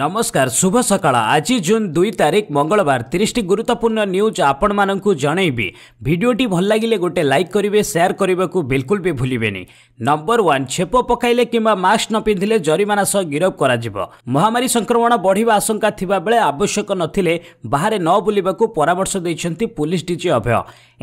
ନମସ୍କାର ଶୁଭ ସକାଳ ଆଜି ଜୁନ୍ ଦୁଇ ତାରିଖ ମଙ୍ଗଳବାର ତିରିଶଟି ଗୁରୁତ୍ୱପୂର୍ଣ୍ଣ ନ୍ୟୁଜ୍ ଆପଣମାନଙ୍କୁ ଜଣେଇବି ଭିଡ଼ିଓଟି ଭଲ ଲାଗିଲେ ଗୋଟେ ଲାଇକ୍ କରିବେ ସେୟାର କରିବାକୁ ବିଲକୁଲ ବି ଭୁଲିବେନି ନମ୍ବର ୱାନ୍ ଛେପ ପକାଇଲେ କିମ୍ବା ମାସ୍କ ନ ପିନ୍ଧିଲେ ଜରିମାନା ସହ ଗିରଫ କରାଯିବ ମହାମାରୀ ସଂକ୍ରମଣ ବଢ଼ିବା ଆଶଙ୍କା ଥିବାବେଳେ ଆବଶ୍ୟକ ନଥିଲେ ବାହାରେ ନ ବୁଲିବାକୁ ପରାମର୍ଶ ଦେଇଛନ୍ତି ପୁଲିସ ଡିଜି ଅଭୟ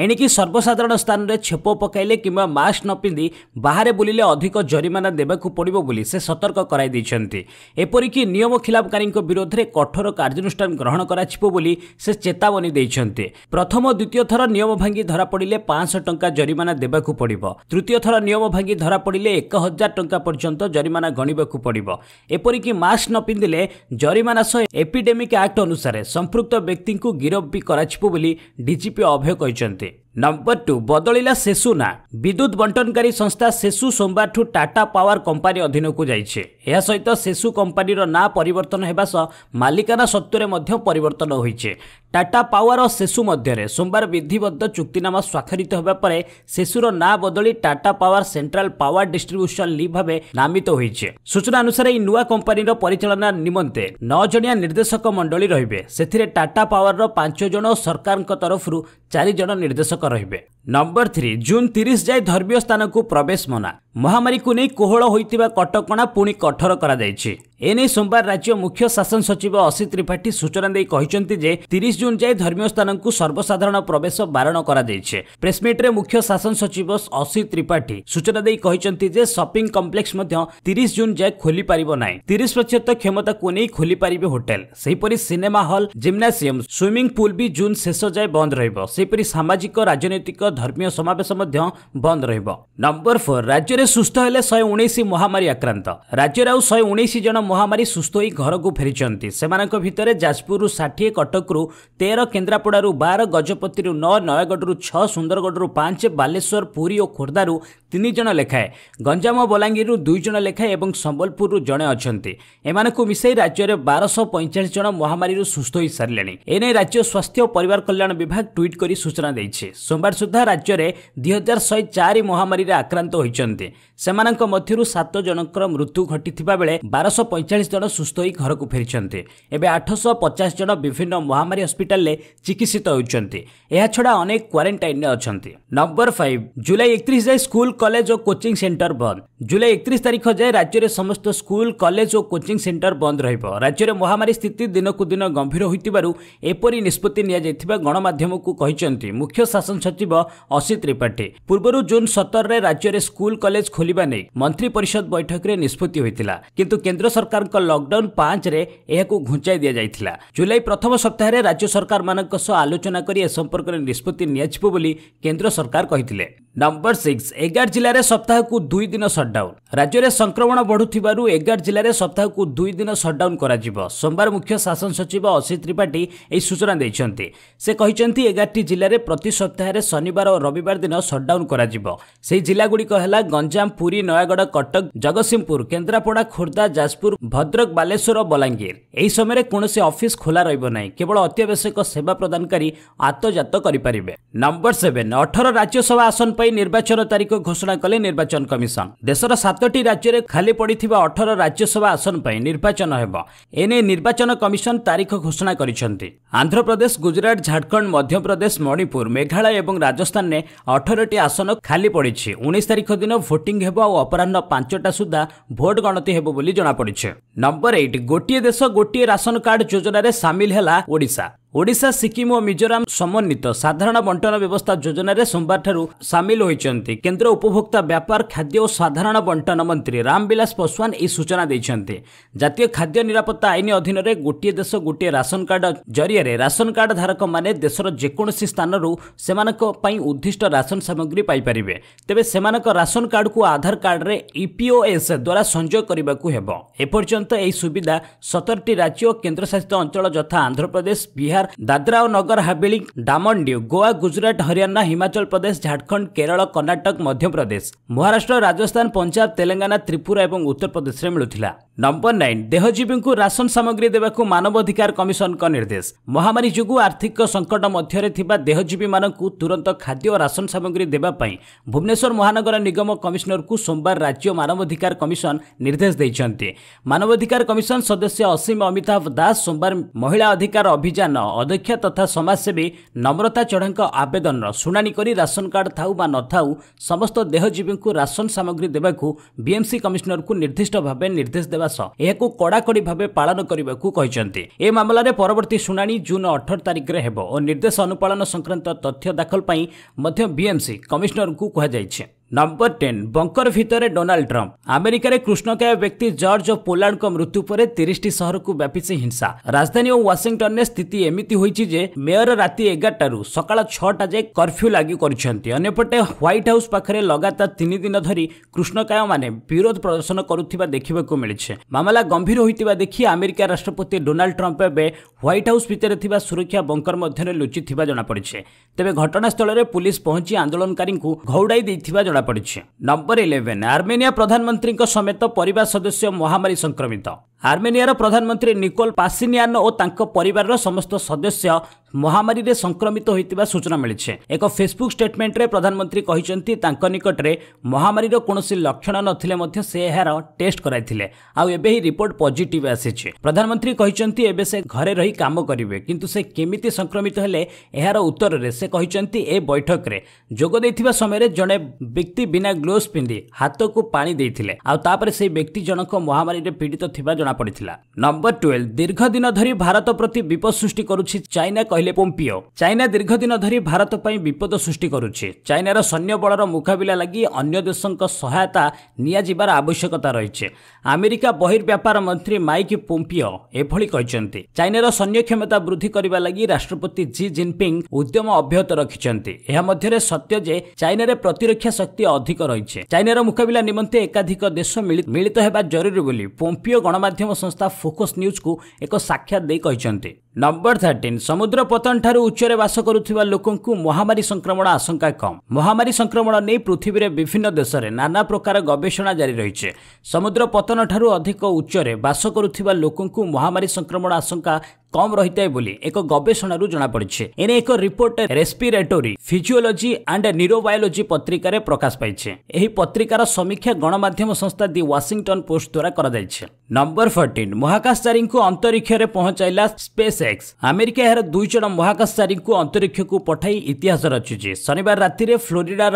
ଏଣିକି ସର୍ବସାଧାରଣ ସ୍ଥାନରେ ଛେପ ପକାଇଲେ କିମ୍ବା ମାସ୍କ ନ ପିନ୍ଧି ବାହାରେ ବୁଲିଲେ ଅଧିକ ଜରିମାନା ଦେବାକୁ ପଡ଼ିବ ବୋଲି ସେ ସତର୍କ କରାଇ ଦେଇଛନ୍ତି ଏପରିକି ନିୟମ ଖିଲା ବିକ୍ଷୋଭକାରୀଙ୍କ ବିରୋଧରେ କଠୋର କାର୍ଯ୍ୟାନୁଷ୍ଠାନ ଗ୍ରହଣ କରାଯିବ ବୋଲି ସେ ଚେତାବନୀ ଦେଇଛନ୍ତି ପ୍ରଥମ ଦ୍ୱିତୀୟ ଥର ନିୟମ ଭାଙ୍ଗି ଧରାପଡ଼ିଲେ ପାଞ୍ଚଶହ ଟଙ୍କା ଜରିମାନା ଦେବାକୁ ପଡ଼ିବ ତୃତୀୟ ଥର ନିୟମ ଭାଙ୍ଗି ଧରାପଡ଼ିଲେ ଏକ ହଜାର ଟଙ୍କା ପର୍ଯ୍ୟନ୍ତ ଜରିମାନା ଗଣିବାକୁ ପଡ଼ିବ ଏପରିକି ମାସ୍କ ନ ପିନ୍ଧିଲେ ଜରିମାନା ସହ ଏପିଡେମିକ୍ ଆକ୍ଟ ଅନୁସାରେ ସମ୍ପୃକ୍ତ ବ୍ୟକ୍ତିଙ୍କୁ ଗିରଫ ବି କରାଯିବ ବୋଲି ଡିଜିପି ଅଭୟ କହିଛନ୍ତି ନମ୍ବର ଟୁ ବଦଳିଲା ସେସୁ ନାଁ ବିଦ୍ୟୁତ୍ ବଣ୍ଟନକାରୀ ସଂସ୍ଥା ସେସୁ ସୋମବାରଠୁ ଟାଟା ପାୱାର କମ୍ପାନୀ ଅଧୀନକୁ ଯାଇଛି ଏହା ସହିତ ସେସୁ କମ୍ପାନୀର ନାଁ ପରିବର୍ତ୍ତନ ହେବା ସହ ମାଲିକାନା ସତ୍ତ୍ୱରେ ମଧ୍ୟ ପରିବର୍ତ୍ତନ ହୋଇଛି ଟାଟା ପାୱାର ଓ ସେସୁ ମଧ୍ୟରେ ସୋମବାର ବିଧିବଦ୍ଧ ଚୁକ୍ତିନାମା ସ୍ୱାକ୍ଷରିତ ହେବା ପରେ ସେସୁର ନାଁ ବଦଳି Tata power central power distribution ଲି ଭାବେ ନାମିତ ହୋଇଛି ସୂଚନା ଅନୁସାରେ ଏହି ନୂଆ କମ୍ପାନୀର ପରିଚାଳନା ନିମନ୍ତେ ନଅ ଜଣିଆ ନିର୍ଦ୍ଦେଶକ ମଣ୍ଡଳୀ ରହିବେ ସେଥିରେ ଟାଟା ପାୱାରର ପାଞ୍ଚ ଜଣ ଓ ସରକାରଙ୍କ ତରଫରୁ ଚାରି ଜଣ ନିର୍ଦ୍ଦେଶକ ରହିବେ ନମ୍ବର ଥ୍ରୀ ଜୁନ୍ ତିରିଶ ଯାଏ ଧର୍ମୀୟ ସ୍ଥାନକୁ ପ୍ରବେଶ ମନା ମହାମାରୀକୁ ନେଇ କୋହଳ ହୋଇଥିବା କଟକଣା ପୁଣି କଠୋର କରାଯାଇଛି ଏନେଇ ସୋମବାର ରାଜ୍ୟ ମୁଖ୍ୟ ଶାସନ ସଚିବ ଅସି ତ୍ରିପାଠୀ ସୂଚନା ଦେଇ କହିଛନ୍ତି ଯେ ତିରିଶ ଜୁନ୍ ଯାଏ ଧର୍ମୀୟ ସ୍ଥାନକୁ ସର୍ବସାଧାରଣ ପ୍ରବେଶ ବାରଣ କରାଯାଇଛି ପ୍ରେସମିଟ୍ରେ ମୁଖ୍ୟ ଶାସନ ସଚିବ ଅସି ତ୍ରିପାଠୀ ସୂଚନା ଦେଇ କହିଛନ୍ତି ଯେ ସପିଂ କମ୍ପ୍ଲେକ୍ସ ମଧ୍ୟ ତିରିଶ ଜୁନ୍ ଯାଏ ଖୋଲିପାରିବ ନାହିଁ ତିରିଶ ପ୍ରତିଶତ କ୍ଷମତାକୁ ନେଇ ଖୋଲିପାରିବେ ହୋଟେଲ ସେହିପରି cinema hall gymnasium swimming pool ବି ଜୁନ୍ ଶେଷ ଯାଏ ବନ୍ଦ ରହିବ ସେହିପରି ସାମାଜିକ ରାଜନୈତିକ ଧର୍ମୀୟ ସମାବେଶ ମଧ୍ୟ ବନ୍ଦ ରହିବ ନମ୍ବର ଫୋର୍ ରାଜ୍ୟରେ ସୁସ୍ଥ ହେଲେ ଶହେ ଉଣେଇଶ ମହାମାରୀ ଆକ୍ରାନ୍ତ ରାଜ୍ୟରେ ଆଉ ଶହେ ଉଣେଇଶ ଜଣ ମହାମାରୀ ସୁସ୍ଥ ହୋଇ ଘରକୁ ଫେରିଛନ୍ତି ସେମାନଙ୍କ ଭିତରେ ଯାଜପୁରରୁ ଷାଠିଏ କଟକରୁ ତେର କେନ୍ଦ୍ରାପଡ଼ାରୁ ବାର ଗଜପତିରୁ ନଅ ନୟାଗଡ଼ରୁ ଛଅ ସୁନ୍ଦରଗଡ଼ରୁ ପାଞ୍ଚ ବାଲେଶ୍ୱର ପୁରୀ ଓ ଖୋର୍ଦ୍ଧାରୁ ତିନି ଜଣ ଲେଖାଏଁ ଗଞ୍ଜାମ ବଲାଙ୍ଗୀରରୁ ଦୁଇ ଜଣ ଲେଖାଏଁ ଏବଂ ସମ୍ବଲପୁରରୁ ଜଣେ ଅଛନ୍ତି ଏମାନଙ୍କୁ ମିଶାଇ ରାଜ୍ୟରେ ବାରଶହ ପଇଁଚାଳିଶ ଜଣ ମହାମାରୀରୁ ସୁସ୍ଥ ହୋଇସାରିଲେଣି ଏନେଇ ରାଜ୍ୟ ସ୍ୱାସ୍ଥ୍ୟ ଓ ପରିବାର କଲ୍ୟାଣ ବିଭାଗ ଟ୍ୱିଟ୍ କରି ସୂଚନା ଦେଇଛି ସୋମବାର ସୁଦ୍ଧା ରାଜ୍ୟରେ ଦୁଇ ହଜାର ଶହେ ଚାରି ମହାମାରୀରେ ଆକ୍ରାନ୍ତ ହୋଇଛନ୍ତି ସେମାନଙ୍କ ମଧ୍ୟରୁ ସାତ ଜଣଙ୍କର ମୃତ୍ୟୁ ଘଟିଥିବା ବେଳେ ବାରଶହ ପଇଁଚାଳିଶ ଜଣ ସୁସ୍ଥ ହୋଇ ଘରକୁ ଫେରିଛନ୍ତି ଏବେ ଆଠଶହ ପଚାଶ ଜଣ ବିଭିନ୍ନ ମହାମାରୀ ହସ୍ପିଟାଲରେ ଚିକିତ୍ସିତ ହେଉଛନ୍ତି ଏହାଛଡ଼ା ଅନେକ କ୍ୱାରେଣ୍ଟାଇନ୍ରେ ଅଛନ୍ତି ନମ୍ବର ଫାଇଭ୍ ଜୁଲାଇ ଏକତିରିଶ ଯାଏଁ ସ୍କୁଲ କଲେଜ ଓ କୋଚିଂ ସେଣ୍ଟର ବନ୍ଦ ଜୁଲାଇ ଏକତିରିଶ ତାରିଖ ଯାଏଁ ରାଜ୍ୟରେ ସମସ୍ତ ସ୍କୁଲ କଲେଜ ଓ କୋଚିଂ ସେଣ୍ଟର ବନ୍ଦ ରହିବ ରାଜ୍ୟରେ ମହାମାରୀ ସ୍ଥିତି ଦିନକୁ ଦିନ ଗମ୍ଭୀର ହୋଇଥିବାରୁ ଏପରି ନିଷ୍ପତ୍ତି ନିଆଯାଇଥିବା ଗଣମାଧ୍ୟମକୁ କହିଛନ୍ତି ମୁଖ୍ୟ ଶାସନ ସଚିବ ଅସିତ ତ୍ରିପାଠୀ ପୂର୍ବରୁ ଜୁନ୍ ସତରରେ ରାଜ୍ୟରେ ସ୍କୁଲ କଲେଜ ଖୋଲିବା ନେଇ ମନ୍ତ୍ରୀ ପରିଷଦ ବୈଠକରେ ନିଷ୍ପତ୍ତି ହୋଇଥିଲା କିନ୍ତୁ କେନ୍ଦ୍ର ସରକାରଙ୍କ ଲକ୍ଡାଉନ୍ ପାଞ୍ଚରେ ଏହାକୁ ଘୁଞ୍ଚାଇ ଦିଆଯାଇଥିଲା ଜୁଲାଇ ପ୍ରଥମ ସପ୍ତାହରେ ରାଜ୍ୟ ସରକାରମାନଙ୍କ ସହ ଆଲୋଚନା କରି ଏ ସମ୍ପର୍କରେ ନିଷ୍ପତ୍ତି ନିଆଯିବ ବୋଲି କେନ୍ଦ୍ର ସରକାର କହିଥିଲେ ନମ୍ବର ସିକ୍ସ ଏଗାର ଜିଲ୍ଲାରେ ସପ୍ତାହକୁ ଦୁଇ ଦିନ ସଟ୍ଡାଉନ୍ ରାଜ୍ୟରେ ସଂକ୍ରମଣ ବଢ଼ୁଥିବାରୁ ଏଗାର ଜିଲ୍ଲାରେ ସପ୍ତାହକୁ ଦୁଇ ଦିନ ସଟ୍ଡାଉନ୍ କରାଯିବ ସୋମବାର ମୁଖ୍ୟ ଶାସନ ସଚିବ ଅସିତ୍ ତ୍ରିପାଠୀ ଏହି ସୂଚନା ଦେଇଛନ୍ତି ସେ କହିଛନ୍ତି ଏଗାରଟି ଜିଲ୍ଲାରେ ପ୍ରତି ସପ୍ତାହରେ ଶନିବାର ଓ ରବିବାର ଦିନ ସଟ୍ଡାଉନ୍ କରାଯିବ ସେହି ଜିଲ୍ଲାଗୁଡ଼ିକ ହେଲା ଗଞ୍ଜାମ ପୁରୀ ନୟାଗଡ଼ କଟକ ଜଗତସିଂହପୁର କେନ୍ଦ୍ରାପଡ଼ା ଖୋର୍ଦ୍ଧା ଯାଜପୁର ଭଦ୍ରକ ବାଲେଶ୍ୱର ଓ ବଲାଙ୍ଗୀର ଏହି ସମୟରେ କୌଣସି ଅଫିସ୍ ଖୋଲା ରହିବ ନାହିଁ କେବଳ ଅତ୍ୟାବଶ୍ୟକ ସେବା ପ୍ରଦାନକାରୀ ଆତ୍ମଜାତ କରିପାରିବେ ନମ୍ବର ସେଭେନ୍ ଅଠର ରାଜ୍ୟସଭା ଆସନ ପାଇଁ ନିର୍ବାଚନ ତାରିଖ ଘୋଷଣା କଲେ ନିର୍ବାଚନ କମିଶନ ଦେଶର ସାତଟି ରାଜ୍ୟରେ ଖାଲି ପଡ଼ିଥିବା ଅଠର ରାଜ୍ୟସଭା ଆସନ ପାଇଁ ନିର୍ବାଚନ ହେବ ଏନେଇ ନିର୍ବାଚନ କମିଶନ ତାରିଖ ଘୋଷଣା କରିଛନ୍ତି ଆନ୍ଧ୍ରପ୍ରଦେଶ ଗୁଜରାଟ ଝାଡ଼ଖଣ୍ଡ ମଧ୍ୟପ୍ରଦେଶ ମଣିପୁର ମେଘାଳୟ ଏବଂ ରାଜସ୍ଥାନରେ ଅଠରଟି ଆସନ ଖାଲି ପଡ଼ିଛି ଉଣେଇଶ ତାରିଖ ଦିନ ଭୋଟିଂ ହେବ ଆଉ ଅପରାହ୍ନ ପାଞ୍ଚଟା ସୁଦ୍ଧା ଭୋଟ ଗଣତି ହେବ ବୋଲି ଜଣାପଡ଼ିଛି ନମ୍ବର ଏଇଟ୍ ଗୋଟିଏ ଦେଶ ଗୋଟିଏ ରାସନ କାର୍ଡ ଯୋଜନାରେ ସାମିଲ ହେଲା ଓଡ଼ିଶା ଓଡ଼ିଶା ସିକିମ୍ ଓ ମିଜୋରାମ ସମନ୍ୱିତ ସାଧାରଣ ବଣ୍ଟନ ବ୍ୟବସ୍ଥା ଯୋଜନାରେ ସୋମବାରଠାରୁ ସାମିଲ ହୋଇଛନ୍ତି କେନ୍ଦ୍ର ଉପଭୋକ୍ତା ବ୍ୟାପାର ଖାଦ୍ୟ ଓ ସାଧାରଣ ବଣ୍ଟନ ମନ୍ତ୍ରୀ ରାମବିଳାସ ପଶ୍ୱାନ ଏହି ସୂଚନା ଦେଇଛନ୍ତି ଜାତୀୟ ଖାଦ୍ୟ ନିରାପତ୍ତା ଆଇନ ଅଧୀନରେ ଗୋଟିଏ ଦେଶ ଗୋଟିଏ ରାସନ କାର୍ଡ ଜରିଆରେ ରାସନ କାର୍ଡ ଧାରକମାନେ ଦେଶର ଯେକୌଣସି ସ୍ଥାନରୁ ସେମାନଙ୍କ ପାଇଁ ଉଦ୍ଦିଷ୍ଟ ରାସନ ସାମଗ୍ରୀ ପାଇପାରିବେ ତେବେ ସେମାନଙ୍କ ରାସନ କାର୍ଡକୁ ଆଧାର କାର୍ଡରେ ଇପିଓଏସ୍ ଦ୍ୱାରା ସଂଯୋଗ କରିବାକୁ ହେବ ଏପର୍ଯ୍ୟନ୍ତ ଏହି ସୁବିଧା ସତରଟି ରାଜ୍ୟ ଓ କେନ୍ଦ୍ରଶାସିତ ଅଞ୍ଚଳ ଯଥା ଆନ୍ଧ୍ରପ୍ରଦେଶ ବିହାର ବିହାର ଦାଦ୍ରା ଓ ନଗର ହାବେଳି ଡାମଣ୍ଡ୍ୟୁ ଗୋଆ ଗୁଜରାଟ ହରିୟାଣା ହିମାଚଳ ପ୍ରଦେଶ ଝାଡ଼ଖଣ୍ଡ କେରଳ କର୍ଣ୍ଣାଟକ ମଧ୍ୟପ୍ରଦେଶ ମହାରାଷ୍ଟ୍ର ରାଜସ୍ଥାନ ପଞ୍ଜାବ ତେଲେଙ୍ଗାନା ତ୍ରିପୁରା ଏବଂ ଉତ୍ତରପ୍ରଦେଶରେ ମିଳୁଥିଲା ନମ୍ବର ନାଇନ୍ ଦେହଜୀବୀଙ୍କୁ ରାସନ ସାମଗ୍ରୀ ଦେବାକୁ ମାନବ ଅଧିକାର କମିଶନଙ୍କ ନିର୍ଦ୍ଦେଶ ମହାମାରୀ ଯୋଗୁଁ ଆର୍ଥିକ ସଙ୍କଟ ମଧ୍ୟରେ ଥିବା ଦେହଜୀବୀମାନଙ୍କୁ ତୁରନ୍ତ ଖାଦ୍ୟ ଓ ରାସନ ସାମଗ୍ରୀ ଦେବା ପାଇଁ ଭୁବନେଶ୍ୱର ମହାନଗର ନିଗମ କମିଶନରଙ୍କୁ ସୋମବାର ରାଜ୍ୟ ମାନବାଧିକାର କମିଶନ ନିର୍ଦ୍ଦେଶ ଦେଇଛନ୍ତି ମାନବାଧିକାର କମିଶନ ସଦସ୍ୟ ଅସୀମ ଅମିତାଭ ଦାସ ସୋମବାର ମହିଳା ଅଧିକାର ଅଭିଯାନ ଅଧ୍ୟକ୍ଷ ତଥା ସମାଜସେବୀ ନମ୍ରତା ଚଢ଼ାଙ୍କ ଆବେଦନର ଶୁଣାଣି କରି ରାସନ କାର୍ଡ଼ ଥାଉ ବା ନଥାଉ ସମସ୍ତ ଦେହଜୀବୀଙ୍କୁ ରାସନ ସାମଗ୍ରୀ ଦେବାକୁ ବିଏମ୍ସି କମିଶନରଙ୍କୁ ନିର୍ଦ୍ଦିଷ୍ଟ ଭାବେ ନିର୍ଦ୍ଦେଶ ଦେବା ସହ ଏହାକୁ କଡ଼ାକଡ଼ି ଭାବେ ପାଳନ କରିବାକୁ କହିଛନ୍ତି ଏ ମାମଲାରେ ପରବର୍ତ୍ତୀ ଶୁଣାଣି ଜୁନ୍ ଅଠର ତାରିଖରେ ହେବ ଓ ନିର୍ଦ୍ଦେଶ ଅନୁପାଳନ ସଂକ୍ରାନ୍ତ ତଥ୍ୟ ଦାଖଲ ପାଇଁ ମଧ୍ୟ ବିଏମ୍ସି କମିଶନରଙ୍କୁ କୁହାଯାଇଛି ନମ୍ବର ଟେନ୍ ବଙ୍କର ଭିତରେ ଡୋନାଲ୍ଡ ଟ୍ରମ୍ପ ଆମେରିକାରେ କୃଷ୍ଣକାୟ ବ୍ୟକ୍ତି ଜର୍ଜ ଓ ପୋଲାର୍ଡଙ୍କ ମୃତ୍ୟୁ ପରେ ତିରିଶଟି ସହରକୁ ବ୍ୟାପିଛି ହିଂସା ରାଜଧାନୀ ଓ ୱାଶିଂଟନରେ ସ୍ଥିତି ଏମିତି ହୋଇଛି ଯେ ମେୟର ରାତି ଏଗାରଟାରୁ ସକାଳ ଛଅଟା ଯାଏ କର୍ଫ୍ୟୁ ଲାଗୁ କରିଛନ୍ତି ଅନ୍ୟପଟେ ହ୍ୱାଇଟ୍ ହାଉସ୍ ପାଖରେ ଲଗାତାର ତିନି ଦିନ ଧରି କୃଷ୍ଣକାୟମାନେ ବିରୋଧ ପ୍ରଦର୍ଶନ କରୁଥିବା ଦେଖିବାକୁ ମିଳିଛି ମାମଲା ଗମ୍ଭୀର ହୋଇଥିବା ଦେଖି ଆମେରିକା ରାଷ୍ଟ୍ରପତି ଡୋନାଲ୍ଡ ଟ୍ରମ୍ପ ଏବେ ହ୍ୱାଇଟ୍ ହାଉସ୍ ଭିତରେ ଥିବା ସୁରକ୍ଷା ବଙ୍କର ମଧ୍ୟରେ ଲୁଚିଥିବା ଜଣାପଡ଼ିଛି ତେବେ ଘଟଣାସ୍ଥଳରେ ପୁଲିସ୍ ପହଞ୍ଚି ଆନ୍ଦୋଳନକାରୀଙ୍କୁ ଘଉଡ଼ାଇ ଦେଇଥିବା ଜଣା ଜଣାପଡ଼ିଛି ନମ୍ବର ଇଲେଭେନ୍ ଆର୍ମେନିଆ ପ୍ରଧାନମନ୍ତ୍ରୀଙ୍କ ସମେତ ପରିବାର ସଦସ୍ୟ ମହାମାରୀ ସଂକ୍ରମିତ ଆର୍ମେନିଆର ପ୍ରଧାନମନ୍ତ୍ରୀ ନିକୋଲ ପାସିନିଆନ ଓ ତାଙ୍କ ପରିବାରର ସମସ୍ତ ସଦସ୍ୟ ମହାମାରୀରେ ସଂକ୍ରମିତ ହୋଇଥିବା ସୂଚନା ମିଳିଛି ଏକ ଫେସବୁକ୍ ଷ୍ଟେଟମେଣ୍ଟରେ ପ୍ରଧାନମନ୍ତ୍ରୀ କହିଛନ୍ତି ତାଙ୍କ ନିକଟରେ ମହାମାରୀର କୌଣସି ଲକ୍ଷଣ ନଥିଲେ ମଧ୍ୟ ସେ ଏହାର ଟେଷ୍ଟ କରାଇଥିଲେ ଆଉ ଏବେ ଏହି ରିପୋର୍ଟ ପଜିଟିଭ୍ ଆସିଛି ପ୍ରଧାନମନ୍ତ୍ରୀ କହିଛନ୍ତି ଏବେ ସେ ଘରେ ରହି କାମ କରିବେ କିନ୍ତୁ ସେ କେମିତି ସଂକ୍ରମିତ ହେଲେ ଏହାର ଉତ୍ତରରେ ସେ କହିଛନ୍ତି ଏ ବୈଠକରେ ଯୋଗ ଦେଇଥିବା ସମୟରେ ଜଣେ ବ୍ୟକ୍ତି ବିନା ଗ୍ଲୋଭ୍ସ ପିନ୍ଧି ହାତକୁ ପାଣି ଦେଇଥିଲେ ଆଉ ତାପରେ ସେହି ବ୍ୟକ୍ତି ଜଣକ ମହାମାରୀରେ ପୀଡ଼ିତ ଥିବା ଜଣାପଡ଼ିଥିଲା ନମ୍ବର ଟୁଏଲ୍ଭ ଦୀର୍ଘଦିନ ଧରି ଭାରତ ପ୍ରତି ବିପଦ ସୃଷ୍ଟି କରୁଛି ଚାଇନା କହିଲେ ପୋମ୍ପିଓ ଚାଇନା ଦୀର୍ଘଦିନ ଧରି ଭାରତ ପାଇଁ ବିପଦ ସୃଷ୍ଟି କରୁଛି ଚାଇନାର ସୈନ୍ୟବଳର ମୁକାବିଲା ଲାଗି ଅନ୍ୟ ଦେଶଙ୍କ ସହାୟତା ନିଆଯିବାର ଆବଶ୍ୟକତା ରହିଛି ଆମେରିକା ବହିର୍ବ୍ୟାପାର ମନ୍ତ୍ରୀ ମାଇକ୍ ପୋମ୍ପିଓ ଏଭଳି କହିଛନ୍ତି ଚାଇନାର ସୈନ୍ୟ କ୍ଷମତା ବୃଦ୍ଧି କରିବା ଲାଗି ରାଷ୍ଟ୍ରପତି ଜି ଜିନ୍ପିଙ୍ଗ ଉଦ୍ୟମ ଅବ୍ୟାହତ ରଖିଛନ୍ତି ଏହା ମଧ୍ୟରେ ସତ୍ୟ ଯେ ଚାଇନାରେ ପ୍ରତିରକ୍ଷା ଶକ୍ତି ଅଧିକ ରହିଛି ଚାଇନାର ମୁକାବିଲା ନିମନ୍ତେ ଏକାଧିକ ଦେଶ ମିଳିତ ହେବା ଜରୁରୀ ବୋଲି ପୋମ୍ପିଓ ଗଣମାଧ୍ୟମ ଗଣମାଧ୍ୟମ ସଂସ୍ଥା ଫୋକସ୍ ନ୍ୟୁଜ୍କୁ ଏକ ସାକ୍ଷାତ ଦେଇ କହିଛନ୍ତି ନମ୍ବର ଥାର୍ଟିନ୍ ସମୁଦ୍ର ପତନଠାରୁ ଉଚ୍ଚରେ ବାସ କରୁଥିବା ଲୋକଙ୍କୁ ମହାମାରୀ ସଂକ୍ରମଣ ଆଶଙ୍କା କମ୍ ମହାମାରୀ ସଂକ୍ରମଣ ନେଇ ପୃଥିବୀରେ ବିଭିନ୍ନ ଦେଶରେ ନାନା ପ୍ରକାର ଗବେଷଣା ଜାରି ରହିଛି ସମୁଦ୍ର ପତନଠାରୁ ଅଧିକ ଉଚ୍ଚରେ ବାସ କରୁଥିବା ଲୋକଙ୍କୁ ମହାମାରୀ ସଂକ୍ରମଣ ଆଶଙ୍କା କମ୍ ରହିଥାଏ ବୋଲି ଏକ ଗବେଷଣାରୁ ଜଣାପଡ଼ିଛି ଏନେ ଏକ report respiratory physiology and neurobiology ପତ୍ରିକାରେ ପ୍ରକାଶ ପାଇଛି ଏହି ପତ୍ରିକାର ସମୀକ୍ଷା ଗଣମାଧ୍ୟମ ସଂସ୍ଥା ଦି ୱାଶିଂଟନ୍ ପୋଷ୍ଟ ଦ୍ୱାରା କରାଯାଇଛି ନମ୍ବର ଫର୍ଟିନ୍ ମହାକାଶଚାରୀଙ୍କୁ ଅନ୍ତରୀକ୍ଷରେ ପହଞ୍ଚାଇଲା ସ୍ପେସ୍ ଏକ୍ସ ଆମେରିକା ଏହାର ଦୁଇ ଜଣ ମହାକାଶଚାରୀଙ୍କୁ ଅନ୍ତରୀକ୍ଷକୁ ପଠାଇ ଇତିହାସ ରଚୁଛି ଶନିବାର ରାତିରେ ଫ୍ଲୋରିଡାର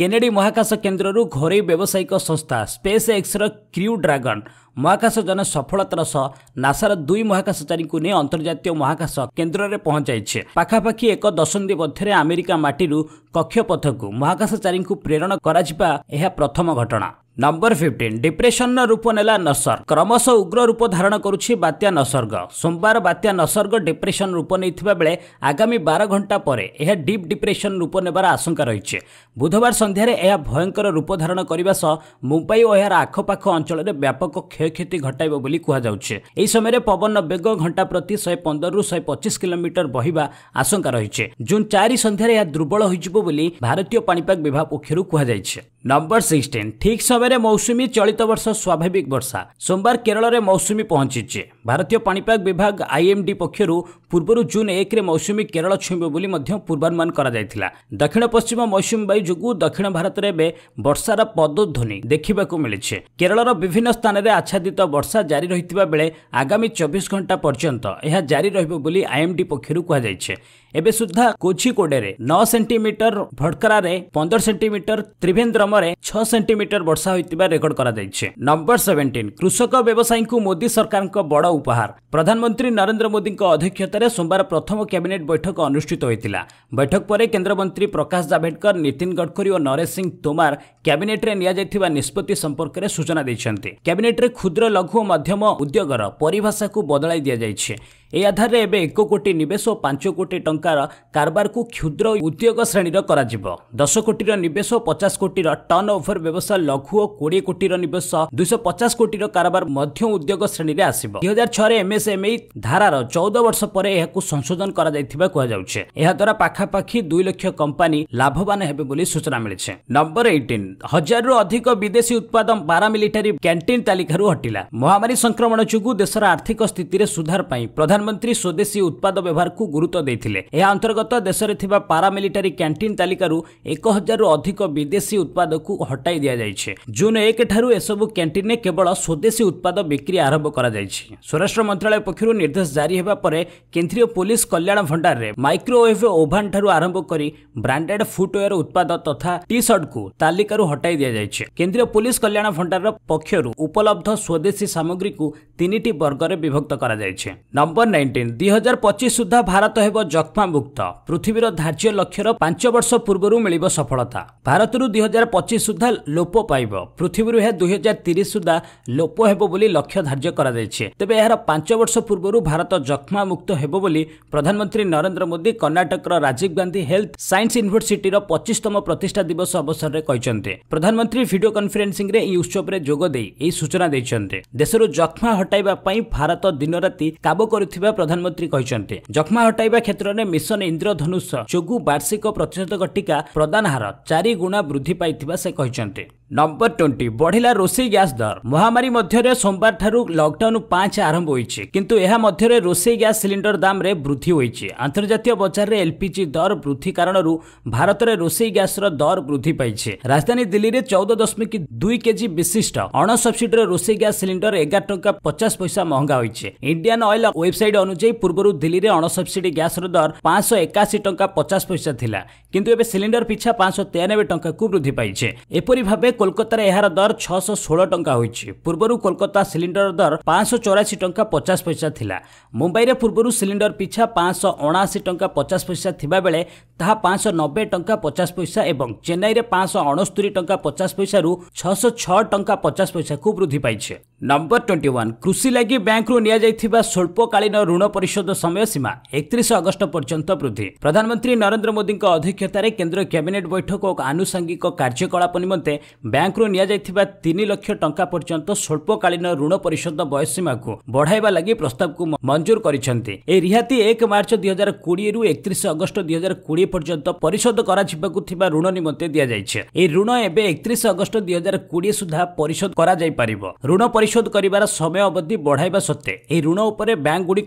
କେନେଡ଼ି ମହାକାଶ କେନ୍ଦ୍ରରୁ ଘରୋଇ ବ୍ୟବସାୟିକ ସଂସ୍ଥା ସ୍ପେସ୍ ଏକ୍ସର କ୍ରିୟୁ ଡ୍ରାଗନ୍ ମହାକାଶ ଜନ ସଫଳତାର ସହ ନାସାର ଦୁଇ ମହାକାଶଚାରୀଙ୍କୁ ନେଇ ଅନ୍ତର୍ଜାତୀୟ ମହାକାଶ କେନ୍ଦ୍ରରେ ପହଞ୍ଚାଇଛି ପାଖାପାଖି ଏକ ଦଶନ୍ଧି ମଧ୍ୟରେ ଆମେରିକା ମାଟିରୁ କକ୍ଷପଥକୁ ମହାକାଶଚାରୀଙ୍କୁ ପ୍ରେରଣ କରାଯିବା ଏହା ପ୍ରଥମ ଘଟଣା ନମ୍ବର ଫିଫ୍ଟିନ୍ ଡିପ୍ରେସନର ରୂପ ନେଲା ନସର କ୍ରମଶଃ ଉଗ୍ର ରୂପ ଧାରଣ କରୁଛି ବାତ୍ୟା ନସର୍ଗ ସୋମବାର ବାତ୍ୟା ନସର୍ଗ ଡିପ୍ରେସନ ରୂପ ନେଇଥିବା ବେଳେ ଆଗାମୀ ବାର ଘଣ୍ଟା ପରେ ଏହା ଡିପ୍ ଡିପ୍ରେସନ ରୂପ ନେବାର ଆଶଙ୍କା ରହିଛି ବୁଧବାର ସନ୍ଧ୍ୟାରେ ଏହା ଭୟଙ୍କର ରୂପ ଧାରଣ କରିବା ସହ ମୁମ୍ବାଇ ଓ ଏହାର ଆଖପାଖ ଅଞ୍ଚଳରେ ବ୍ୟାପକ କ୍ଷୟକ୍ଷତି ଘଟାଇବ ବୋଲି କୁହାଯାଉଛି ଏହି ସମୟରେ ପବନ ବେଗ ଘଣ୍ଟା ପ୍ରତି ଶହେ ପନ୍ଦରରୁ ଶହେ ପଚିଶ କିଲୋମିଟର ବହିବା ଆଶଙ୍କା ରହିଛି ଜୁନ୍ ଚାରି ସନ୍ଧ୍ୟାରେ ଏହା ଦୁର୍ବଳ ହୋଇଯିବ ବୋଲି ଭାରତୀୟ ପାଣିପାଗ ବିଭାଗ ପକ୍ଷରୁ କୁହାଯାଇଛି ନମ୍ବର ସିକ୍ସଟିନ୍ ଠିକ୍ ସମୟରେ ମୌସୁମୀ ଚଳିତ ବର୍ଷ ସ୍ୱାଭାବିକ ବର୍ଷା ସୋମବାର କେରଳରେ ମୌସୁମୀ ପହଞ୍ଚିଛି ଭାରତୀୟ ପାଣିପାଗ ବିଭାଗ ଆଇଏମ୍ଡି ପକ୍ଷରୁ ପୂର୍ବରୁ ଜୁନ୍ ଏକରେ ମୌସୁମୀ କେରଳ ଛୁଇଁବ ବୋଲି ମଧ୍ୟ ପୂର୍ବାନୁମାନ କରାଯାଇଥିଲା ଦକ୍ଷିଣ ପଶ୍ଚିମ ମୌସୁମୀ ବାୟୁ ଯୋଗୁଁ ଦକ୍ଷିଣ ଭାରତରେ ଏବେ ବର୍ଷାର ପଦଧ୍ୱନି ଦେଖିବାକୁ ମିଳିଛି କେରଳର ବିଭିନ୍ନ ସ୍ଥାନରେ ଆଚ୍ଛାଦିତ ବର୍ଷା ଜାରି ରହିଥିବା ବେଳେ ଆଗାମୀ ଚବିଶ ଘଣ୍ଟା ପର୍ଯ୍ୟନ୍ତ ଏହା ଜାରି ରହିବ ବୋଲି ଆଇଏମ୍ଡି ପକ୍ଷରୁ କୁହାଯାଇଛି ଏବେ ସୁଦ୍ଧା କୋଝିକୋଡେରେ ନଅ ସେଣ୍ଟିମିଟର ଭଡକରାରେ ପନ୍ଦର ସେଣ୍ଟିମିଟର ତ୍ରିଭେନ୍ଦ୍ରମରେ ଛଅ ସେଣ୍ଟିମିଟର ବର୍ଷା ହୋଇଥିବା ରେକର୍ଡ କରାଯାଇଛି ନମ୍ବର ସେଭେନ୍ଟିନ୍ କୃଷକ ବ୍ୟବସାୟୀଙ୍କୁ ମୋଦି ସରକାରଙ୍କ ବଡ଼ ଉପହାର ପ୍ରଧାନମନ୍ତ୍ରୀ ନରେନ୍ଦ୍ର ମୋଦିଙ୍କ ଅଧ୍ୟକ୍ଷତାରେ ସୋମବାର ପ୍ରଥମ କ୍ୟାବିନେଟ୍ ବୈଠକ ଅନୁଷ୍ଠିତ ହୋଇଥିଲା ବୈଠକ ପରେ କେନ୍ଦ୍ରମନ୍ତ୍ରୀ ପ୍ରକାଶ ଜାଭେଡକର ନୀତିନ ଗଡ଼କରୀ ଓ ନରେଶ ସିଂ ତୋମାର କ୍ୟାବିନେଟ୍ରେ ନିଆଯାଇଥିବା ନିଷ୍ପତ୍ତି ସମ୍ପର୍କରେ ସୂଚନା ଦେଇଛନ୍ତି କ୍ୟାବିନେଟ୍ରେ କ୍ଷୁଦ୍ର ଲଘୁ ଓ ମଧ୍ୟମ ଉଦ୍ୟୋଗର ପରିଭାଷାକୁ ବଦଳାଇ ଦିଆଯାଇଛି ଏହି ଆଧାରରେ ଏବେ ଏକ କୋଟି ନିବେଶ ଓ ପାଞ୍ଚ କୋଟି ଟଙ୍କାର କାରବାରକୁ କ୍ଷୁଦ୍ର ଉଦ୍ୟୋଗ ଶ୍ରେଣୀର କରାଯିବ ଦଶ କୋଟିର ନିବେଶ ଓ ପଚାଶ କୋଟିର ଟର୍ନ ଓଭର ବ୍ୟବସାୟ ଲଘୁ ଓ କୋଡ଼ିଏ କୋଟିର ନିବେଶ ଦୁଇଶହ ପଚାଶ କୋଟିର କାରବାର ମଧ୍ୟ ଉଦ୍ୟୋଗ ଶ୍ରେଣୀରେ ଆସିବ ଦୁଇ ହଜାର ଛଅରେ ଏମ୍ଏସ୍ଏମ୍ଇ e ଧାରାର ଚଉଦ ବର୍ଷ ପରେ ଏହାକୁ ସଂଶୋଧନ କରାଯାଇଥିବା କୁହାଯାଉଛି ଏହାଦ୍ୱାରା ପାଖାପାଖି ଦୁଇ ଲକ୍ଷ କମ୍ପାନୀ ଲାଭବାନ ହେବେ ବୋଲି ସୂଚନା ମିଳିଛି ନମ୍ବର ଏଇଟିନ୍ ହଜାରରୁ ଅଧିକ ବିଦେଶୀ ଉତ୍ପାଦ ପାରାମିଲିଟାରୀ କ୍ୟାଣ୍ଟିନ୍ ତାଲିକାରୁ ହଟିଲା ମହାମାରୀ ସଂକ୍ରମଣ ଯୋଗୁଁ ଦେଶର ଆର୍ଥିକ ସ୍ଥିତିରେ ସୁଧାର ପାଇଁ ପ୍ରଧାନ ପ୍ରଧାନମନ୍ତ୍ରୀ ସ୍ୱଦେଶୀ ଉତ୍ପାଦ ବ୍ୟବହାରକୁ ଗୁରୁତ୍ୱ ଦେଇଥିଲେ ଏହା ଅନ୍ତର୍ଗତ ଦେଶରେ ଥିବା ପାରାମିଲିଟାରୀ କ୍ୟାଣ୍ଟିନ୍ ତାଲିକାରୁ ଏକ ହଜାରରୁ ଅଧିକ ବିଦେଶୀ ଉତ୍ପାଦକୁ ହଟାଇ ଦିଆଯାଇଛି ଜୁନ୍ ଏକଠାରୁ ଏସବୁ କ୍ୟାଣ୍ଟିନ୍ରେ କେବଳ ସ୍ୱଦେଶୀ ଉତ୍ପାଦ ବିକ୍ରି ଆରମ୍ଭ କରାଯାଇଛି ସ୍ୱରାଷ୍ଟ୍ର ମନ୍ତ୍ରଣାଳୟ ପକ୍ଷରୁ ନିର୍ଦ୍ଦେଶ ଜାରି ହେବା ପରେ କେନ୍ଦ୍ରୀୟ ପୁଲିସ୍ କଲ୍ୟାଣ ଭଣ୍ଡାରରେ ମାଇକ୍ରୋୱେଭ୍ ଓଭାନ୍ଠାରୁ ଆରମ୍ଭ କରି ବ୍ରାଣ୍ଡେଡ୍ ଫୁଟ୍ୱେୟାର ଉତ୍ପାଦ ତଥା ଟି ସର୍ଟକୁ ତାଲିକାରୁ ହଟାଇ ଦିଆଯାଇଛି କେନ୍ଦ୍ରୀୟ ପୁଲିସ୍ କଲ୍ୟାଣ ଭଣ୍ଡାରର ପକ୍ଷରୁ ଉପଲବ୍ଧ ସ୍ୱଦେଶୀ ସାମଗ୍ରୀକୁ ତିନିଟି ବର୍ଗରେ ବିଭକ୍ତ କରାଯାଇଛି ନମ୍ବର ନମ୍ବର ନାଇଣ୍ଟିନ୍ ଦୁଇ ହଜାର ପଚିଶ ସୁଦ୍ଧା ଭାରତ ହେବ ଯକ୍ଷ୍ମା ମୁକ୍ତ ପୃଥିବୀର ଧାର୍ଯ୍ୟ ଲକ୍ଷ୍ୟର ପାଞ୍ଚ ବର୍ଷ ପୂର୍ବରୁ ମିଳିବ ସଫଳତା ଭାରତରୁ ଦୁଇ ହଜାର ପଚିଶ ସୁଦ୍ଧା ଲୋପ ପାଇବ ପୃଥିବୀରୁ ଏହା ଦୁଇ ହଜାର ତିରିଶ ସୁଦ୍ଧା ଲୋପ ହେବ ବୋଲି ଲକ୍ଷ୍ୟ ଧାର୍ଯ୍ୟ କରାଯାଇଛି ତେବେ ଏହାର ପାଞ୍ଚ ବର୍ଷ ପୂର୍ବରୁ ଭାରତ ଯକ୍ଷ୍ମା ମୁକ୍ତ ହେବ ବୋଲି ପ୍ରଧାନମନ୍ତ୍ରୀ ନରେନ୍ଦ୍ର ମୋଦି କର୍ଣ୍ଣାଟକର ରାଜୀବ ଗାନ୍ଧୀ ହେଲ୍ଥ ସାଇନ୍ସ ୟୁନିଭର୍ସିଟିର ପଚିଶତମ ପ୍ରତିଷ୍ଠା ଦିବସ ଅବସରରେ କହିଛନ୍ତି ପ୍ରଧାନମନ୍ତ୍ରୀ ଭିଡ଼ିଓ କନଫରେନ୍ସିଂରେ ଏହି ଉତ୍ସବରେ ଯୋଗ ଦେଇ ଏହି ସୂଚନା ଦେଇଛନ୍ତି ଦେଶରୁ ଯକ୍ଷ୍ମା ହଟାଇବା ପାଇଁ ଭାରତ ଦିନରାତି କାମ କରୁଥିବା ଦେଇଥିବା ପ୍ରଧାନମନ୍ତ୍ରୀ କହିଛନ୍ତି ଯକ୍ଷ୍ମା ହଟାଇବା କ୍ଷେତ୍ରରେ ମିଶନ ଇନ୍ଦ୍ରଧନୁଷ ଯୋଗୁଁ ବାର୍ଷିକ ପ୍ରତିଷେଧକ ଟିକା ପ୍ରଦାନ ହାର ଚାରି ଗୁଣା ବୃଦ୍ଧି ପାଇଥିବା ସେ କହିଛନ୍ତି ନମ୍ବର ଟ୍ୱେଣ୍ଟି ବଢ଼ିଲା ରୋଷେଇ ଗ୍ୟାସ୍ ଦର ମହାମାରୀ ମଧ୍ୟରେ ସୋମବାର ଠାରୁ ଲକଡାଉନ୍ ପାଞ୍ଚ ଆରମ୍ଭ ହୋଇଛି କିନ୍ତୁ ଏହା ମଧ୍ୟରେ ରୋଷେଇ ଗ୍ୟାସ୍ ସିଲିଣ୍ଡର ଦାମରେ ବୃଦ୍ଧି ହୋଇଛି ଆନ୍ତର୍ଜାତୀୟ ବଜାରରେ ଏଲ୍ପିଜି ଦର ବୃଦ୍ଧି କାରଣରୁ ଭାରତରେ ରୋଷେଇ ଗ୍ୟାସ୍ର ଦର ବୃଦ୍ଧି ପାଇଛି ରାଜଧାନୀ ଦିଲ୍ଲୀରେ ଚଉଦ ଦଶମିକ ଦୁଇ କେଜି ବିଶିଷ୍ଟ ଅଣସବ୍ସିଡିର ରୋଷେଇ ଗ୍ୟାସ୍ ସିଲିଣ୍ଡର ଏଗାର ଟଙ୍କା ପଚାଶ ପଇସା ମହଙ୍ଗା ହୋଇଛି ଇଣ୍ଡିଆନ୍ ଅଏଲ୍ ୱେବ୍ସାଇଟ୍ ଅନୁଯାୟୀ ପୂର୍ବରୁ ଦିଲ୍ଲୀରେ ଅଣସବ୍ସିଡି ଗ୍ୟାସ୍ର ଦର ପାଞ୍ଚଶହ ଏକାଅଶୀ ଟଙ୍କା ପଚାଶ ପଇସା ଥିଲା କିନ୍ତୁ ଏବେ ସିଲିଣ୍ଡର ପିଛା ପାଞ୍ଚଶହ ତେୟାନବେ ଟଙ୍କାକୁ ବୃଦ୍ଧି ପାଇଛି ଏପରି ଭାବେ କୋଲକାତାରେ ଏହାର ଦର ଛଅଶହ ଷୋହଳ ଟଙ୍କା ହୋଇଛି ପୂର୍ବରୁ କୋଲକାତା ସିଲିଣ୍ଡର ଦର ପାଞ୍ଚଶହ ଚଉରାଅଶୀ ଟଙ୍କା ପଚାଶ ପଇସା ଥିଲା ମୁମ୍ବାଇରେ ପୂର୍ବରୁ ସିଲିଣ୍ଡର ପିଛା ପାଞ୍ଚଶହ ଅଣାଅଶୀ ଟଙ୍କା ପଚାଶ ପଇସା ଥିବାବେଳେ ତାହା ପାଞ୍ଚଶହ ନବେ ଟଙ୍କା ପଚାଶ ପଇସା ଏବଂ ଚେନ୍ନାଇରେ ପାଞ୍ଚଶହ ଅଣସ୍ତରୀ ଟଙ୍କା ପଚାଶ ପଇସାରୁ ଛଅଶହ ଛଅ ଟଙ୍କା ପଚାଶ ପଇସାକୁ ବୃଦ୍ଧି ପାଇଛି ନମ୍ବର ଟ୍ୱେଣ୍ଟି ୱାନ୍ କୃଷି ଲାଗି ବ୍ୟାଙ୍କରୁ ନିଆଯାଇଥିବା ସ୍ୱଳ୍ପକାଳୀନ ଋଣ ପରିଶୋଧ ସମୟ ସୀମା ଏକତିରିଶ ଅଗଷ୍ଟ ପର୍ଯ୍ୟନ୍ତ ବୃଦ୍ଧି ପ୍ରଧାନମନ୍ତ୍ରୀ ନରେନ୍ଦ୍ର ମୋଦିଙ୍କ ଅଧ୍ୟକ୍ଷତାରେ କେନ୍ଦ୍ର କ୍ୟାବିନେଟ୍ ବୈଠକ ଓ ଆନୁଷଙ୍ଗିକ କାର୍ଯ୍ୟକଳାପ ନିମନ୍ତେ ବ୍ୟାଙ୍କରୁ ନିଆଯାଇଥିବା ତିନି ଲକ୍ଷ ଟଙ୍କା ପର୍ଯ୍ୟନ୍ତ ସ୍ୱଳ୍ପକାଳୀନ ଋଣ ପରିଶୋଧ ବୟସୀମାକୁ ବଢ଼ାଇବା ଲାଗି ପ୍ରସ୍ତାବକୁ ମଞ୍ଜୁର କରିଛନ୍ତି ଏହି ରିହାତି ଏକ ମାର୍ଚ୍ଚ ଦୁଇହଜାର କୋଡ଼ିଏରୁ ଏକତିରିଶ ଅଗଷ୍ଟ ଦୁଇହଜାର କୋଡ଼ିଏ এপর্যন্ত পরিশোধ করা থিবা ঋণ নিমন্তে দিয়া যাইছে এই ঋণ এবে একত্রিশ অগস্ট দুই হাজার কোড়িয়ে সুদ্ধা পরিশোধ করা যাই পারিব ঋণ পরিশোধ করিবার সময় অবধি বঢ়াইবা সত্ত্বে এই ঋণ উপরে ব্যাঙ্কগুড়ি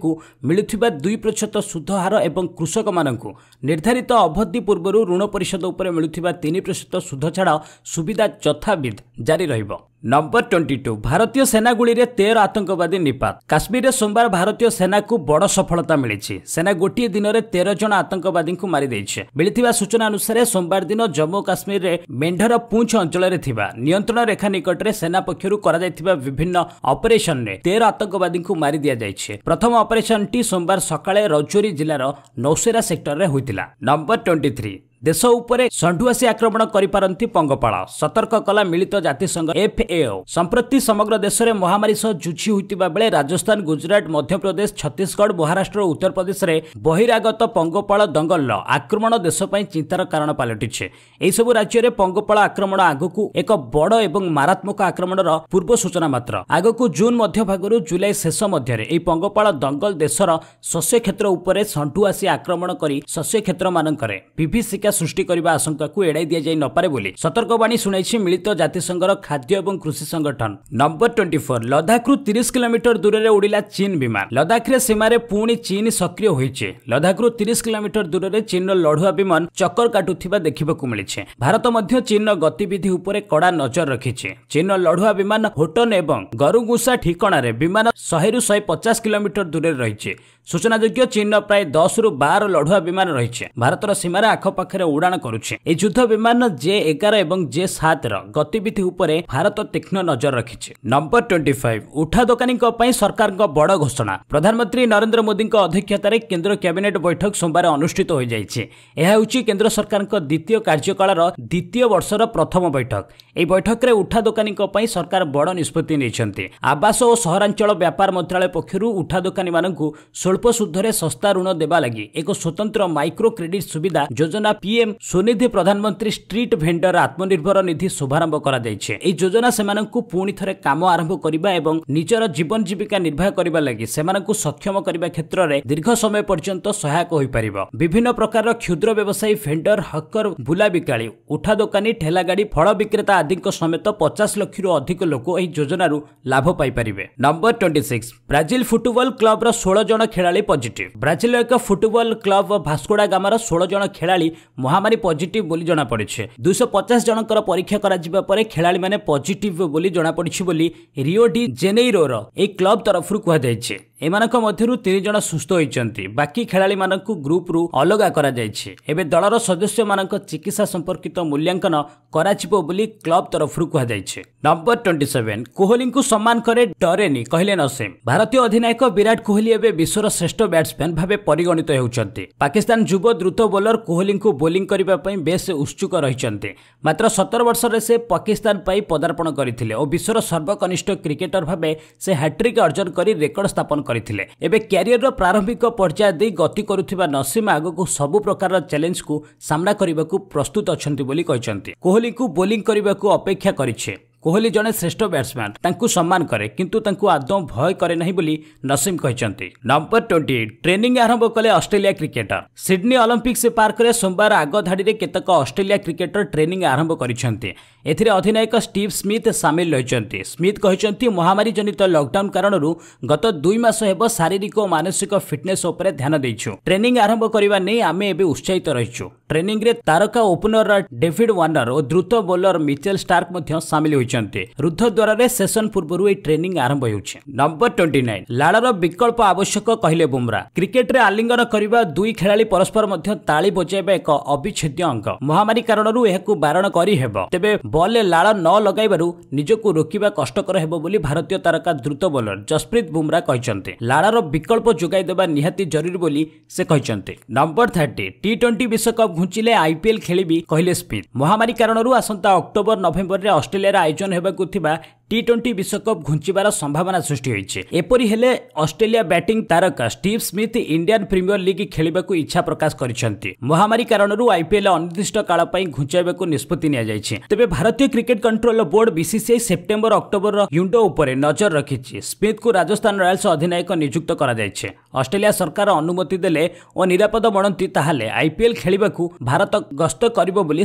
মিলুথিবা দুই প্রতিশত হার এবং কৃষক কৃষকমানঙ্কু নির্ধারিত অবধি পূর্বরু ঋণ পরিশোধ উপরে মিলুথিবা তিন প্রতিশত সুধ ছাড়া সুবিধা যথাবিধ জারি রহিব নম্বর টোয়েন্টি টু ভারতীয় সেনা গুলিরে তের আতঙ্কবাদী নিপাত কাশ্মীরে সোমবার ভারতীয় সেনাকু বড় সফলতা মিলিছি সেনা গোটিয়ে দিনরে তের জন আতঙ্কবাদী মারিদেছে କରିଛି ମିଳିଥିବା ସୂଚନା ଅନୁସାରେ ସୋମବାର ଦିନ ଜମ୍ମୁ କାଶ୍ମୀରରେ ମେଣ୍ଢର ପୁଞ୍ଚ ଅଞ୍ଚଳରେ ଥିବା ନିୟନ୍ତ୍ରଣ ରେଖା ନିକଟରେ ସେନା ପକ୍ଷରୁ କରାଯାଇଥିବା ବିଭିନ୍ନ ଅପରେସନରେ ତେର ଆତଙ୍କବାଦୀଙ୍କୁ ମାରି ଦିଆଯାଇଛି ପ୍ରଥମ ଅପରେସନଟି ସୋମବାର ସକାଳେ ରଜୌରୀ ଜିଲ୍ଲାର ନୌସେରା ସେକ୍ଟରରେ ହୋଇଥିଲା ନମ୍ବର ଟ୍ୱେଣ୍ଟି ଥ୍ରୀ ଦେଶ ଉପରେ ଷଣ୍ଢୁଆସୀ ଆକ୍ରମଣ କରିପାରନ୍ତି ପଙ୍ଗପାଳ ସତର୍କ କଲା ମିଳିତ ଜାତିସଂଘ ଏଫ୍ଏଓ ସମ୍ପ୍ରତି ସମଗ୍ର ଦେଶରେ ମହାମାରୀ ସହ ଜୁଝି ହୋଇଥିବା ବେଳେ ରାଜସ୍ଥାନ ଗୁଜରାଟ ମଧ୍ୟପ୍ରଦେଶ ଛତିଶଗଡ଼ ମହାରାଷ୍ଟ୍ର ଓ ଉତ୍ତରପ୍ରଦେଶରେ ବହିରାଗତ ପଙ୍ଗପାଳ ଦଙ୍ଗଲର ଆକ୍ରମଣ ଦେଶ ପାଇଁ ଚିନ୍ତାର କାରଣ ପାଲଟିଛି ଏହିସବୁ ରାଜ୍ୟରେ ପଙ୍ଗପାଳ ଆକ୍ରମଣ ଆଗକୁ ଏକ ବଡ଼ ଏବଂ ମାରାତ୍ମକ ଆକ୍ରମଣର ପୂର୍ବ ସୂଚନା ମାତ୍ର ଆଗକୁ ଜୁନ୍ ମଧ୍ୟଭାଗରୁ ଜୁଲାଇ ଶେଷ ମଧ୍ୟରେ ଏହି ପଙ୍ଗପାଳ ଦଙ୍ଗଲ ଦେଶର ଶସ୍ୟକ୍ଷେତ୍ର ଉପରେ ଷଣ୍ଢୁଆସୀ ଆକ୍ରମଣ କରି ଶସ୍ୟକ୍ଷେତ୍ରମାନଙ୍କରେ ବିଭୀଷିକା ସମସ୍ୟା ସୃଷ୍ଟି କରିବା ଆଶଙ୍କାକୁ ଏଡ଼ାଇ ଦିଆଯାଇ ନପାରେ ବୋଲି ସତର୍କବାଣୀ ଶୁଣାଇଛି ମିଳିତ ଜାତିସଂଘର ଖାଦ୍ୟ ଏବଂ କୃଷି ସଂଗଠନ ନମ୍ବର ଟ୍ୱେଣ୍ଟି ଫୋର୍ ଲଦାଖରୁ ତିରିଶ କିଲୋମିଟର ଦୂରରେ ଉଡ଼ିଲା ଚୀନ ବିମାନ ଲଦାଖରେ ସୀମାରେ ପୁଣି ଚୀନ ସକ୍ରିୟ ହୋଇଛି ଲଦାଖରୁ ତିରିଶ କିଲୋମିଟର ଦୂରରେ ଚୀନର ଲଢୁଆ ବିମାନ ଚକର କାଟୁଥିବା ଦେଖିବାକୁ ମିଳିଛି ଭାରତ ମଧ୍ୟ ଚୀନର ଗତିବିଧି ଉପରେ କଡ଼ା ନଜର ରଖିଛି ଚୀନର ଲଢୁଆ ବିମାନ ହୋଟନ ଏବଂ ଗରୁଗୁସା ଠିକଣାରେ ବିମାନ ଶହେରୁ ଶହେ ପଚାଶ କିଲୋମିଟର ଦୂରରେ ରହିଛି ସୂଚନାଯୋଗ୍ୟ ଚୀନର ପ୍ରାୟ ଦଶରୁ ବାର ଲଢୁଆ ବିମାନ ରହିଛି ଭାରତର ସୀମାରେ ଆଖପାଖରେ ମଧ୍ୟରେ ଉଡ଼ାଣ କରୁଛି ଏହି ଯୁଦ୍ଧ ବିମାନ ଜେ ଏଗାର ଏବଂ ଜେ ସାତର ଗତିବିଧି ଉପରେ ଭାରତ ତୀକ୍ଷ୍ଣ ନଜର ରଖିଛି ନମ୍ବର ଟ୍ୱେଣ୍ଟି ଫାଇଭ୍ ଉଠା ଦୋକାନୀଙ୍କ ପାଇଁ ସରକାରଙ୍କ ବଡ଼ ଘୋଷଣା ପ୍ରଧାନମନ୍ତ୍ରୀ ନରେନ୍ଦ୍ର ମୋଦିଙ୍କ ଅଧ୍ୟକ୍ଷତାରେ କେନ୍ଦ୍ର କ୍ୟାବିନେଟ୍ ବୈଠକ ସୋମବାର ଅନୁଷ୍ଠିତ ହୋଇଯାଇଛି ଏହା ହେଉଛି କେନ୍ଦ୍ର ସରକାରଙ୍କ ଦ୍ୱିତୀୟ କାର୍ଯ୍ୟକାଳର ଦ୍ୱିତୀୟ ବର୍ଷର ପ୍ରଥମ ବୈଠକ ଏହି ବୈଠକରେ ଉଠା ଦୋକାନୀଙ୍କ ପାଇଁ ସରକାର ବଡ଼ ନିଷ୍ପତ୍ତି ନେଇଛନ୍ତି ଆବାସ ଓ ସହରାଞ୍ଚଳ ବ୍ୟାପାର ମନ୍ତ୍ରାଳୟ ପକ୍ଷରୁ ଉଠା ଦୋକାନୀମାନଙ୍କୁ ସ୍ୱଳ୍ପ ସୁଧରେ ଶସ୍ତା ଋଣ ଦେବା ଲାଗି ଏକ ସ୍ୱତନ୍ତ୍ର ମାଇକ୍ରୋ କ୍ରେଡିଟ୍ ସୁବିଧା ଯୋଜନା ପି ପିଏମ୍ ସ୍ୱନିଧି ପ୍ରଧାନମନ୍ତ୍ରୀ ଷ୍ଟ୍ରିଟ୍ ଭେଣ୍ଡର ଆତ୍ମନିର୍ଭର ନିଧି ଶୁଭାରମ୍ଭ କରାଯାଇଛି ଏହି ଯୋଜନା ସେମାନଙ୍କୁ ପୁଣି ଥରେ କାମ ଆରମ୍ଭ କରିବା ଏବଂ ନିଜର ଜୀବନ ଜୀବିକା ନିର୍ବାହ କରିବା ଲାଗି ସେମାନଙ୍କୁ ସକ୍ଷମ କରିବା କ୍ଷେତ୍ରରେ ଦୀର୍ଘ ସମୟ ପର୍ଯ୍ୟନ୍ତ ସହାୟକ ହୋଇପାରିବ ବିଭିନ୍ନ ପ୍ରକାରର କ୍ଷୁଦ୍ର ବ୍ୟବସାୟୀ ଭେଣ୍ଡର ହକର ବୁଲାବିକାଳି ଉଠା ଦୋକାନୀ ଠେଲାଗାଡ଼ି ଫଳ ବିକ୍ରେତା ଆଦିଙ୍କ ସମେତ ପଚାଶ ଲକ୍ଷରୁ ଅଧିକ ଲୋକ ଏହି ଯୋଜନାରୁ ଲାଭ ପାଇପାରିବେ number twenty six Brazil football କ୍ଲବର ଷୋହଳ ଜଣ ଖେଳାଳି ପଜିଟିଭ ବ୍ରାଜିଲର ଏକ ଫୁଟବଲ କ୍ଲବ ଭାସ୍କୋଡା ଗ୍ରାମର ଷୋହଳ ଜଣ ଖେଳାଳି মহামারী পজিটিভ বলে জনাপড়িছে দুইশ পচাশ জনকর পরীক্ষা করা পরে খেলাড়ি মানে পজিটিভ বলে জনাপড়িছে বলে রিও ডি জেনেইরোর এই ক্লব তরফর কুহযাইছে ଏମାନଙ୍କ ମଧ୍ୟରୁ ତିନି ଜଣ ସୁସ୍ଥ ହୋଇଛନ୍ତି ବାକି ଖେଳାଳିମାନଙ୍କୁ ଗ୍ରୁପ୍ରୁ ଅଲଗା କରାଯାଇଛି ଏବେ ଦଳର ସଦସ୍ୟମାନଙ୍କ ଚିକିତ୍ସା ସମ୍ପର୍କିତ ମୂଲ୍ୟାଙ୍କନ କରାଯିବ ବୋଲି କ୍ଲବ ତରଫରୁ କୁହାଯାଇଛି ନମ୍ବର ଟ୍ୱେଣ୍ଟି ସେଭେନ କୋହଲିଙ୍କୁ ସମ୍ମାନ କରେ ଡରେନି କହିଲେ ନସିମ ଭାରତୀୟ ଅଧିନାୟକ ବିରାଟ କୋହଲି ଏବେ ବିଶ୍ୱର ଶ୍ରେଷ୍ଠ ବ୍ୟାଟ୍ସମ୍ୟାନ୍ ଭାବେ ପରିଗଣିତ ହେଉଛନ୍ତି ପାକିସ୍ତାନ ଯୁବ ଦ୍ରୁତ ବୋଲର କୋହଲିଙ୍କୁ ବୋଲିଂ କରିବା ପାଇଁ ବେଶ୍ ଉତ୍ସୁକ ରହିଛନ୍ତି ମାତ୍ର ସତର ବର୍ଷରେ ସେ ପାକିସ୍ତାନ ପାଇଁ ପଦାର୍ପଣ କରିଥିଲେ ଓ ବିଶ୍ୱର ସର୍ବକନିଷ୍ଠ କ୍ରିକେଟର ଭାବେ ସେ ହ୍ୟାଟ୍ରିକ୍ ଅର୍ଜନ କରି ରେକର୍ଡ ସ୍ଥାପନ କରିଥିଲେ ଏବେ କ୍ୟାରିୟରର ପ୍ରାରମ୍ଭିକ ପର୍ଯ୍ୟାୟ ଦେଇ ଗତି କରୁଥିବା ନସିମା ଆଗକୁ ସବୁ ପ୍ରକାରର ଚ୍ୟାଲେଞ୍ଜକୁ ସାମ୍ନା କରିବାକୁ ପ୍ରସ୍ତୁତ ଅଛନ୍ତି ବୋଲି କହିଛନ୍ତି କୋହଲିଙ୍କୁ ବୋଲିଂ କରିବାକୁ ଅପେକ୍ଷା କରିଛି କୋହଲି ଜଣେ ଶ୍ରେଷ୍ଠ ବ୍ୟାଟ୍ସମ୍ୟାନ୍ ତାଙ୍କୁ ସମ୍ମାନ କରେ କିନ୍ତୁ ତାଙ୍କୁ ଆଦୌ ଭୟ କରେ ନାହିଁ ବୋଲି ନସିମ୍ କହିଛନ୍ତି ନମ୍ବର ଟ୍ୱେଣ୍ଟି ଏଇଟ୍ ଟ୍ରେନିଂ ଆରମ୍ଭ କଲେ ଅଷ୍ଟ୍ରେଲିଆ କ୍ରିକେଟର ସିଡ୍ନି ଅଲିମ୍ପିକ୍ସ ପାର୍କରେ ସୋମବାର ଆଗ ଧାଡ଼ିରେ କେତେକ ଅଷ୍ଟ୍ରେଲିଆ କ୍ରିକେଟର ଟ୍ରେନିଂ ଆରମ୍ଭ କରିଛନ୍ତି ଏଥିରେ ଅଧିନାୟକ ଷ୍ଟିଭ୍ ସ୍ମିଥ୍ ସାମିଲ ରହିଛନ୍ତି ସ୍ମିଥ୍ କହିଛନ୍ତି ମହାମାରୀ ଜନିତ ଲକଡାଉନ୍ କାରଣରୁ ଗତ ଦୁଇ ମାସ ହେବ ଶାରୀରିକ ଓ ମାନସିକ ଫିଟ୍ନେସ୍ ଉପରେ ଧ୍ୟାନ ଦେଇଛୁ ଟ୍ରେନିଂ ଆରମ୍ଭ କରିବା ନେଇ ଆମେ ଏବେ ଉତ୍ସାହିତ ରହିଛୁ ଟ୍ରେନିଂରେ ତାରକା ଓପନର ଡେଭିଡ୍ ୱାର୍ଣ୍ଣର ଓ ଦ୍ରୁତ ବୋଲର ମିଚେଲ୍ ଷ୍ଟାର୍କ ମଧ୍ୟ ସାମିଲ ହୋଇଛନ୍ତି ହେଉଛନ୍ତି ରୁଦ୍ଧଦ୍ୱାରରେ ସେସନ ପୂର୍ବରୁ ଏହି ଟ୍ରେନିଂ ଆରମ୍ଭ ହେଉଛି ନମ୍ବର ଟ୍ୱେଣ୍ଟି ନାଇନ୍ ଲାଡ଼ର ବିକଳ୍ପ ଆବଶ୍ୟକ କହିଲେ ବୁମ୍ରା କ୍ରିକେଟରେ ଆଲିଙ୍ଗନ କରିବା ଦୁଇ ଖେଳାଳି ପରସ୍ପର ମଧ୍ୟ ତାଳି ବଜାଇବା ଏକ ଅବିଚ୍ଛେଦ୍ୟ ଅଙ୍ଗ ମହାମାରୀ କାରଣରୁ ଏହାକୁ ବାରଣ କରିହେବ ତେବେ ବଲ୍ରେ ଲାଳ ନ ଲଗାଇବାରୁ ନିଜକୁ ରୋକିବା କଷ୍ଟକର ହେବ ବୋଲି ଭାରତୀୟ ତାରକା ଦ୍ରୁତ ବୋଲର ଜସପ୍ରୀତ ବୁମ୍ରା କହିଛନ୍ତି ଲାଳର ବିକଳ୍ପ ଯୋଗାଇ ଦେବା ନିହାତି ଜରୁରୀ ବୋଲି ସେ କହିଛନ୍ତି ନମ୍ବର ଥାର୍ଟି ଟି ଟ୍ୱେଣ୍ଟି ବିଶ୍ୱକପ୍ ଘୁଞ୍ଚିଲେ ଆଇପିଏଲ୍ ଖେଳିବି କହିଲେ ସ୍ମିଥ୍ ମହାମାରୀ କାରଣରୁ ଆସନ୍ତା ଅକ୍ଟୋବର ନଭେମ୍ବରରେ ଅଷ୍ଟ୍ରେଲିଆରେ ଆୟୋଜନ ମୋଚନ ହେବାକୁ ଥିବା टि ट्वेन्टी विश्वकप घुम्चार संभावना सृष्टि हुन्छ एपरि हो अष्ट्रेलिया ब्याटिङ तारका इंडियन प्रीमियर लीग खेलाको इच्छा प्रकाश गरिन्छ महामारी कारण आईपीएल अनिर्दिष्ट काल घुञ्चाको निष्पत्ति निजाइछ ते भारतीय क्रिकेट कंट्रोल बोर्ड बीसीसीआई विसिसेम्बर अक्टोबर उपर नजर र स्मिथ को राजस्थान रयाल्स अधिनायक नियुक्त अष्ट्रेलिया सरकार अनुमति देले निरापद बढी आईपीएल आइपिएल भारत गस्त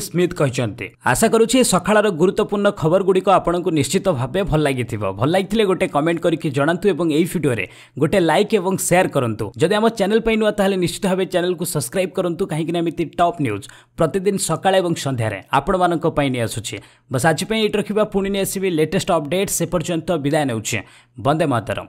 स्मिथ गरमिथ आशा गरु सकाल गुरुत्वपूर्ण खबर गुडिक आप्चित भयो ଭାବେ ଭଲ ଲାଗିଥିବ ଭଲ ଲାଗିଥିଲେ ଗୋଟେ କମେଣ୍ଟ କରିକି ଜଣାନ୍ତୁ ଏବଂ ଏହି ଭିଡ଼ିଓରେ ଗୋଟେ ଲାଇକ୍ ଏବଂ ସେୟାର କରନ୍ତୁ ଯଦି ଆମ ଚ୍ୟାନେଲ ପାଇଁ ନୂଆ ତାହେଲେ ନିଶ୍ଚିତ ଭାବେ ଚ୍ୟାନେଲକୁ ସବସ୍କ୍ରାଇବ୍ କରନ୍ତୁ କାହିଁକିନା ଏମିତି ଟପ୍ ନ୍ୟୁଜ୍ ପ୍ରତିଦିନ ସକାଳ ଏବଂ ସନ୍ଧ୍ୟାରେ ଆପଣମାନଙ୍କ ପାଇଁ ନେଇ ଆସୁଛି ବସ୍ ଆଜି ପାଇଁ ଏଇଠି ରଖିବା ପୁଣି ନେଇ ଆସିବି ଲେଟେଷ୍ଟ ଅପଡେଟ୍ ସେ ପର୍ଯ୍ୟନ୍ତ ବିଦାୟ ନେଉଛି ବନ୍ଦେ ମାତରମ୍